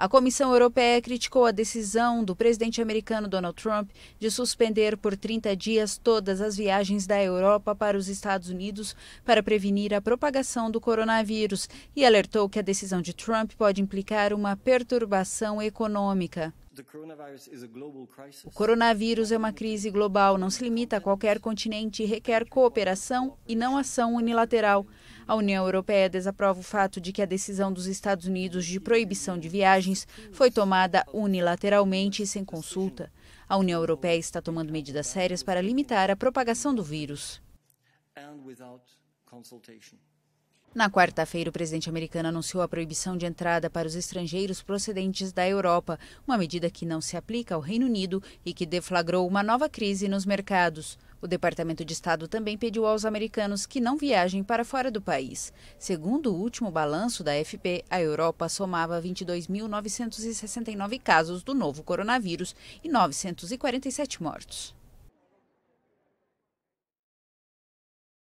A Comissão Europeia criticou a decisão do presidente americano Donald Trump de suspender por 30 dias todas as viagens da Europa para os Estados Unidos para prevenir a propagação do coronavírus e alertou que a decisão de Trump pode implicar uma perturbação econômica. O coronavírus é uma crise global, não se limita a qualquer continente e requer cooperação e não ação unilateral. A União Europeia desaprova o fato de que a decisão dos Estados Unidos de proibição de viagens foi tomada unilateralmente e sem consulta. A União Europeia está tomando medidas sérias para limitar a propagação do vírus. And without consultation. Na quarta-feira, o presidente americano anunciou a proibição de entrada para os estrangeiros procedentes da Europa, uma medida que não se aplica ao Reino Unido e que deflagrou uma nova crise nos mercados. O Departamento de Estado também pediu aos americanos que não viajem para fora do país. Segundo o último balanço da FP, a Europa somava 22.969 casos do novo coronavírus e 947 mortos.